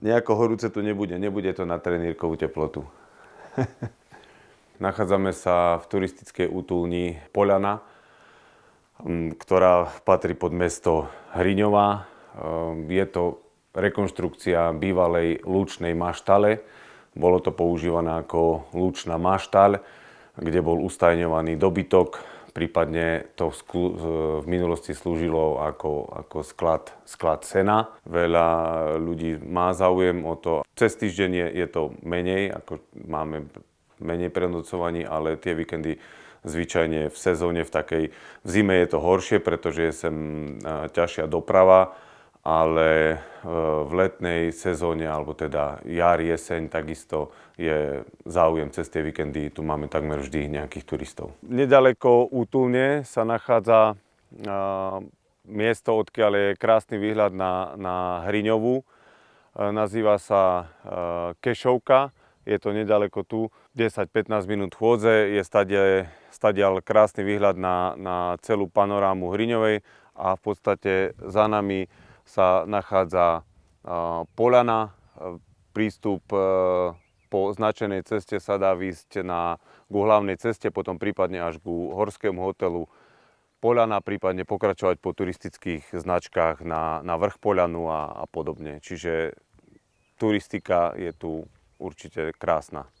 nejako horúce tu nebude, nebude to na trenírkovú teplotu. Nachádzame sa v turistickej útulni Poľana, ktorá patrí pod mesto Hriňová. Ehm, je to rekonštrukcia bývalej lúčnej maštale. Bolo to používané ako lúčna maštal, kde bol ustajňovaný dobytok, prípadne to v minulosti slúžilo ako, ako sklad, sklad sena. Veľa ľudí má záujem o to. Cez týždeň je, je to menej, ako máme menej prenocovaní, ale tie víkendy zvyčajne v sezóne v takej... V zime je to horšie, pretože je sem e, ťažšia doprava, ale e, v letnej sezóne, alebo teda jar, jeseň, takisto je záujem cez tie víkendy. Tu máme takmer vždy nejakých turistov. Nedaleko Útulne sa nachádza e, miesto, odkiaľ je krásny výhľad na, na Hriňovu. E, nazýva sa Kešovka. Je to nedaleko tu. 10-15 minút chôdze je stadial krásny výhľad na, na celú panorámu Hriňovej a v podstate za nami sa nachádza e, Polana. E, prístup e, po značenej ceste sa dá výsť na, ku hlavnej ceste, potom prípadne až ku horskému hotelu Polana, prípadne pokračovať po turistických značkách na, na vrch Polanu a, a podobne. Čiže turistika je tu určite krásna.